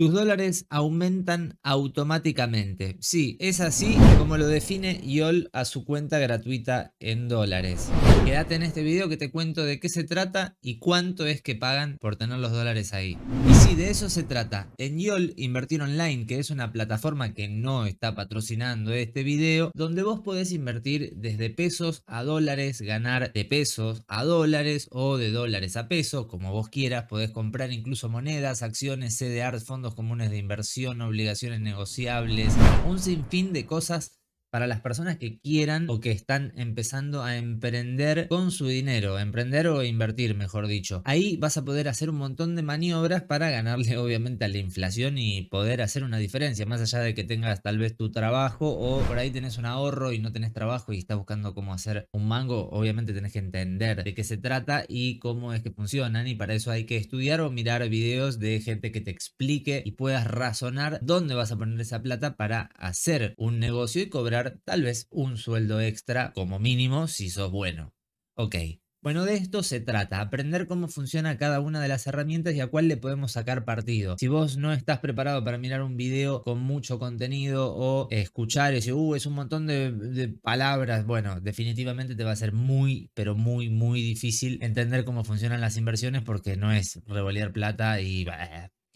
Tus dólares aumentan automáticamente. Sí, es así como lo define YOL a su cuenta gratuita en dólares. Quédate en este video que te cuento de qué se trata y cuánto es que pagan por tener los dólares ahí. Y sí, de eso se trata. En YOL Invertir Online, que es una plataforma que no está patrocinando este video, donde vos podés invertir desde pesos a dólares, ganar de pesos a dólares o de dólares a pesos, como vos quieras. Podés comprar incluso monedas, acciones, CDR, fondos comunes de inversión, obligaciones negociables, un sinfín de cosas para las personas que quieran o que están empezando a emprender con su dinero, emprender o invertir, mejor dicho. Ahí vas a poder hacer un montón de maniobras para ganarle obviamente a la inflación y poder hacer una diferencia, más allá de que tengas tal vez tu trabajo o por ahí tenés un ahorro y no tenés trabajo y estás buscando cómo hacer un mango, obviamente tenés que entender de qué se trata y cómo es que funcionan y para eso hay que estudiar o mirar videos de gente que te explique y puedas razonar dónde vas a poner esa plata para hacer un negocio y cobrar tal vez un sueldo extra como mínimo si sos bueno. Ok. Bueno, de esto se trata, aprender cómo funciona cada una de las herramientas y a cuál le podemos sacar partido. Si vos no estás preparado para mirar un video con mucho contenido o escuchar ese, uh, es un montón de, palabras, bueno, definitivamente te va a ser muy, pero muy, muy difícil entender cómo funcionan las inversiones porque no es revolear plata y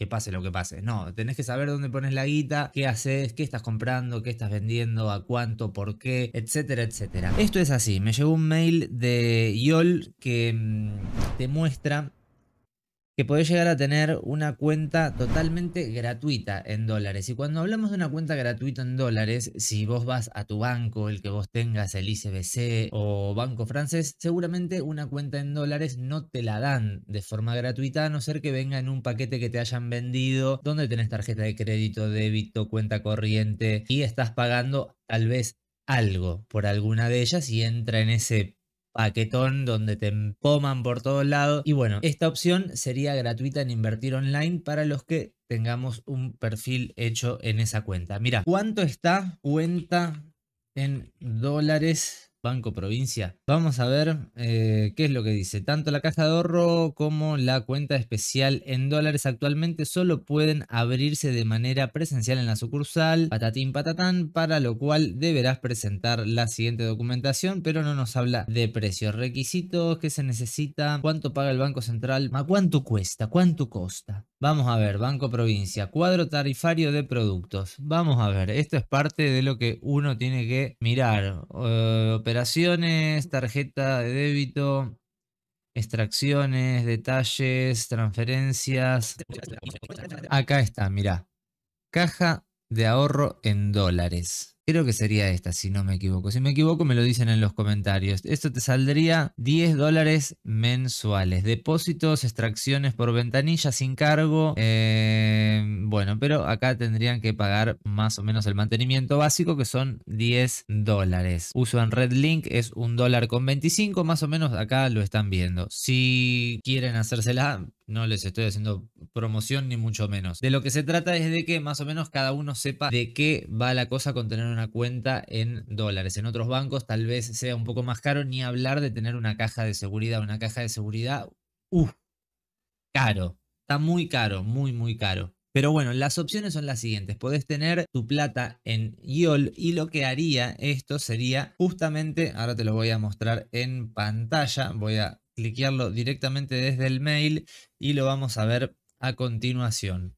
pase lo que pase. No, tenés que saber dónde pones la guita, qué haces, qué estás comprando, qué estás vendiendo, a cuánto, por qué, etcétera, etcétera. Esto es así, me llegó un mail de YOL que mm, te muestra que podés llegar a tener una cuenta totalmente gratuita en dólares. Y cuando hablamos de una cuenta gratuita en dólares, si vos vas a tu banco, el que vos tengas, el ICBC o Banco Francés, seguramente una cuenta en dólares no te la dan de forma gratuita, a no ser que venga en un paquete que te hayan vendido, donde tenés tarjeta de crédito, débito, cuenta corriente y estás pagando tal vez algo por alguna de ellas y entra en ese paquetón donde te empoman por todos lados. Y bueno, esta opción sería gratuita en invertir online para los que tengamos un perfil hecho en esa cuenta. Mira, ¿cuánto está cuenta en dólares Banco Provincia. Vamos a ver eh, qué es lo que dice. Tanto la caja de ahorro como la cuenta especial en dólares actualmente solo pueden abrirse de manera presencial en la sucursal, patatín patatán, para lo cual deberás presentar la siguiente documentación, pero no nos habla de precios, requisitos, qué se necesita, cuánto paga el Banco Central, cuánto cuesta? ¿Cuánto cuesta. Vamos a ver, Banco Provincia, cuadro tarifario de productos. Vamos a ver, esto es parte de lo que uno tiene que mirar. Eh, operaciones, tarjeta de débito, extracciones, detalles, transferencias. Acá está, mirá. Caja de ahorro en dólares. Creo que sería esta, si no me equivoco. Si me equivoco, me lo dicen en los comentarios. Esto te saldría 10 dólares mensuales. Depósitos, extracciones por ventanilla sin cargo. Eh, bueno, pero acá tendrían que pagar más o menos el mantenimiento básico, que son 10 dólares. Uso en Red Link es un dólar con 25, más o menos acá lo están viendo. Si quieren hacérsela, no les estoy haciendo promoción ni mucho menos. De lo que se trata es de que más o menos cada uno sepa de qué va la cosa con tener una cuenta en dólares. En otros bancos tal vez sea un poco más caro ni hablar de tener una caja de seguridad. Una caja de seguridad, uff, ¡uh! caro. Está muy caro, muy, muy caro. Pero bueno, las opciones son las siguientes. Podés tener tu plata en YOL y lo que haría esto sería justamente, ahora te lo voy a mostrar en pantalla, voy a cliquearlo directamente desde el mail y lo vamos a ver a continuación.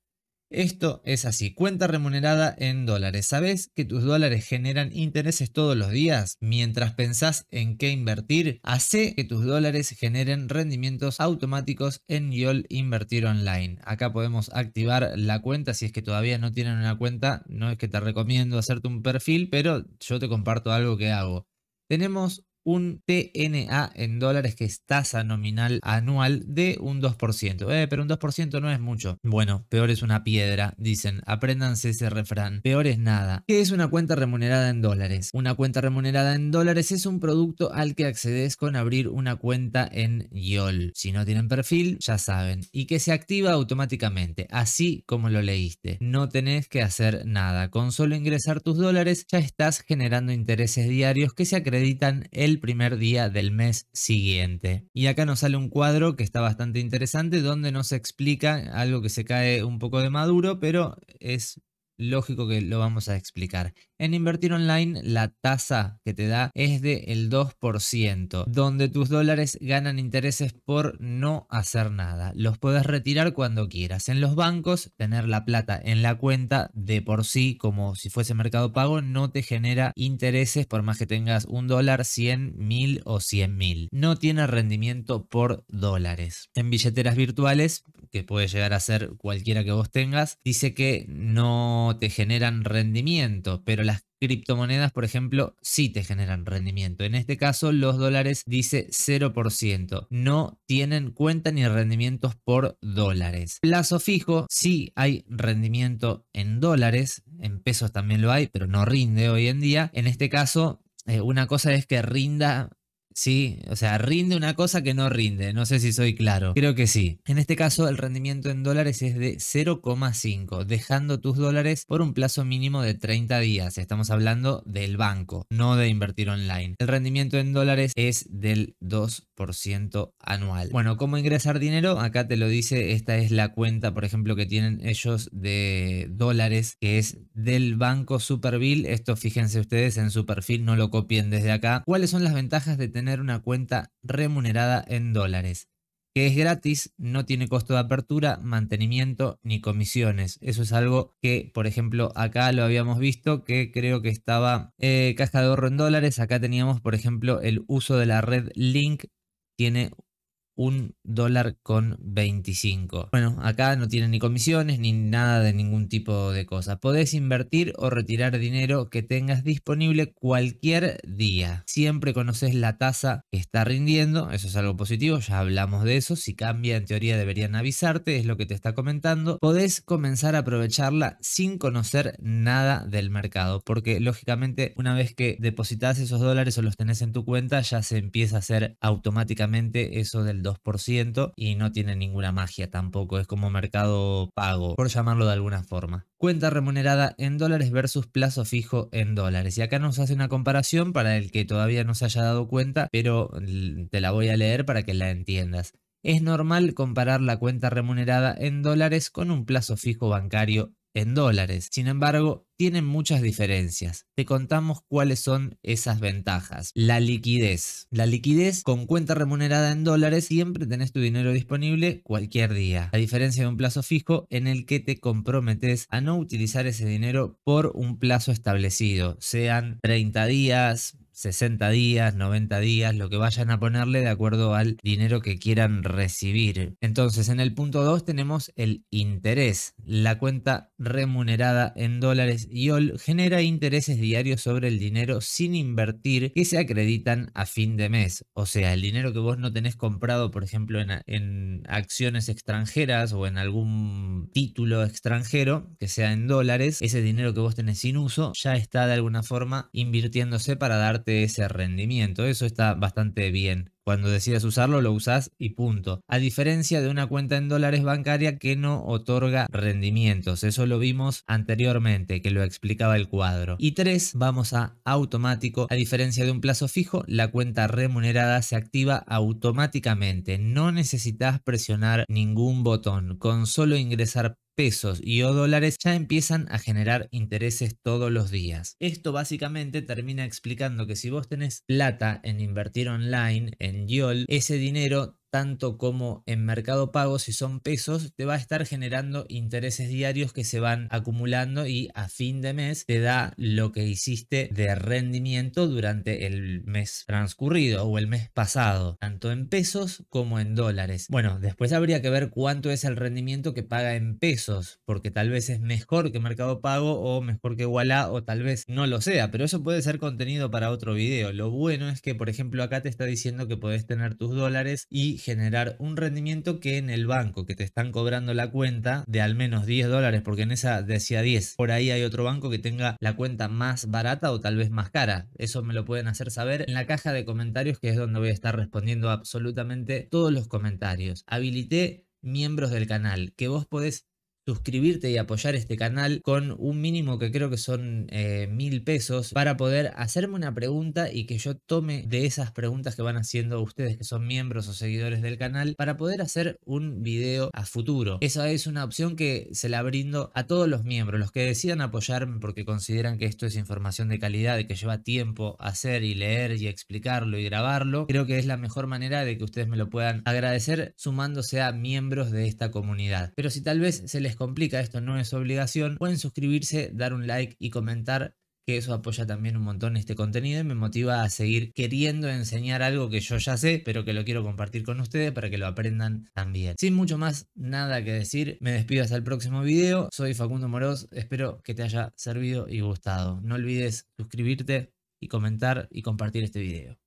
Esto es así, cuenta remunerada en dólares. ¿Sabes que tus dólares generan intereses todos los días? Mientras pensás en qué invertir, hace que tus dólares generen rendimientos automáticos en YOL Invertir Online. Acá podemos activar la cuenta, si es que todavía no tienen una cuenta, no es que te recomiendo hacerte un perfil, pero yo te comparto algo que hago. Tenemos un TNA en dólares, que es tasa nominal anual, de un 2%. Eh, pero un 2% no es mucho. Bueno, peor es una piedra, dicen. Apréndanse ese refrán. Peor es nada. ¿Qué es una cuenta remunerada en dólares? Una cuenta remunerada en dólares es un producto al que accedes con abrir una cuenta en YOL. Si no tienen perfil, ya saben. Y que se activa automáticamente, así como lo leíste. No tenés que hacer nada. Con solo ingresar tus dólares, ya estás generando intereses diarios que se acreditan el el primer día del mes siguiente. Y acá nos sale un cuadro que está bastante interesante donde nos explica algo que se cae un poco de maduro, pero es lógico que lo vamos a explicar. En invertir online, la tasa que te da es del el 2%, donde tus dólares ganan intereses por no hacer nada. Los puedes retirar cuando quieras. En los bancos, tener la plata en la cuenta de por sí, como si fuese mercado pago, no te genera intereses por más que tengas un dólar, 100, mil o 100 mil. No tiene rendimiento por dólares. En billeteras virtuales, que puede llegar a ser cualquiera que vos tengas, dice que no te generan rendimiento, pero las criptomonedas, por ejemplo, sí te generan rendimiento. En este caso, los dólares dice 0%. No tienen cuenta ni rendimientos por dólares. Plazo fijo, sí hay rendimiento en dólares. En pesos también lo hay, pero no rinde hoy en día. En este caso, eh, una cosa es que rinda Sí, o sea, rinde una cosa que no rinde, no sé si soy claro. Creo que sí. En este caso, el rendimiento en dólares es de 0,5, dejando tus dólares por un plazo mínimo de 30 días. Estamos hablando del banco, no de invertir online. El rendimiento en dólares es del 2% anual. Bueno, ¿cómo ingresar dinero? Acá te lo dice, esta es la cuenta, por ejemplo, que tienen ellos de dólares, que es del banco Superbill. Esto fíjense ustedes en su perfil, no lo copien desde acá. ¿Cuáles son las ventajas de tener una cuenta remunerada en dólares, que es gratis, no tiene costo de apertura, mantenimiento ni comisiones. Eso es algo que, por ejemplo, acá lo habíamos visto, que creo que estaba eh, caja de ahorro en dólares. Acá teníamos, por ejemplo, el uso de la red Link, tiene un dólar con 25. Bueno, acá no tiene ni comisiones ni nada de ningún tipo de cosa. Podés invertir o retirar dinero que tengas disponible cualquier día. Siempre conoces la tasa que está rindiendo, eso es algo positivo, ya hablamos de eso. Si cambia, en teoría deberían avisarte, es lo que te está comentando. Podés comenzar a aprovecharla sin conocer nada del mercado, porque lógicamente una vez que depositas esos dólares o los tenés en tu cuenta, ya se empieza a hacer automáticamente eso del 2% y no tiene ninguna magia tampoco, es como mercado pago, por llamarlo de alguna forma. Cuenta remunerada en dólares versus plazo fijo en dólares. Y acá nos hace una comparación para el que todavía no se haya dado cuenta, pero te la voy a leer para que la entiendas. Es normal comparar la cuenta remunerada en dólares con un plazo fijo bancario en dólares. Sin embargo, tienen muchas diferencias. Te contamos cuáles son esas ventajas. La liquidez. La liquidez con cuenta remunerada en dólares siempre tenés tu dinero disponible cualquier día. A diferencia de un plazo fijo en el que te comprometes a no utilizar ese dinero por un plazo establecido, sean 30 días, 60 días, 90 días, lo que vayan a ponerle de acuerdo al dinero que quieran recibir. Entonces, en el punto 2 tenemos el interés. La cuenta remunerada en dólares YOL genera intereses diarios sobre el dinero sin invertir que se acreditan a fin de mes. O sea, el dinero que vos no tenés comprado, por ejemplo, en, en acciones extranjeras o en algún título extranjero que sea en dólares, ese dinero que vos tenés sin uso ya está de alguna forma invirtiéndose para darte ese rendimiento. Eso está bastante bien. Cuando decidas usarlo, lo usas y punto. A diferencia de una cuenta en dólares bancaria que no otorga rendimientos. Eso lo vimos anteriormente, que lo explicaba el cuadro. Y tres, vamos a automático. A diferencia de un plazo fijo, la cuenta remunerada se activa automáticamente. No necesitas presionar ningún botón. Con solo ingresar pesos y o dólares ya empiezan a generar intereses todos los días. Esto básicamente termina explicando que si vos tenés plata en invertir online, en YOL, ese dinero tanto como en Mercado Pago, si son pesos, te va a estar generando intereses diarios que se van acumulando y a fin de mes te da lo que hiciste de rendimiento durante el mes transcurrido o el mes pasado, tanto en pesos como en dólares. Bueno, después habría que ver cuánto es el rendimiento que paga en pesos, porque tal vez es mejor que Mercado Pago o mejor que Walla o tal vez no lo sea, pero eso puede ser contenido para otro video. Lo bueno es que, por ejemplo, acá te está diciendo que podés tener tus dólares y generar un rendimiento que en el banco que te están cobrando la cuenta de al menos 10 dólares, porque en esa decía 10, por ahí hay otro banco que tenga la cuenta más barata o tal vez más cara. Eso me lo pueden hacer saber en la caja de comentarios que es donde voy a estar respondiendo absolutamente todos los comentarios. Habilité miembros del canal, que vos podés suscribirte y apoyar este canal con un mínimo que creo que son eh, mil pesos para poder hacerme una pregunta y que yo tome de esas preguntas que van haciendo ustedes que son miembros o seguidores del canal para poder hacer un video a futuro. Esa es una opción que se la brindo a todos los miembros, los que decidan apoyarme porque consideran que esto es información de calidad y que lleva tiempo hacer y leer y explicarlo y grabarlo. Creo que es la mejor manera de que ustedes me lo puedan agradecer sumándose a miembros de esta comunidad. Pero si tal vez se les complica, esto no es obligación, pueden suscribirse, dar un like y comentar que eso apoya también un montón este contenido y me motiva a seguir queriendo enseñar algo que yo ya sé, pero que lo quiero compartir con ustedes para que lo aprendan también. Sin mucho más, nada que decir, me despido hasta el próximo video. Soy Facundo Moros, espero que te haya servido y gustado. No olvides suscribirte y comentar y compartir este video.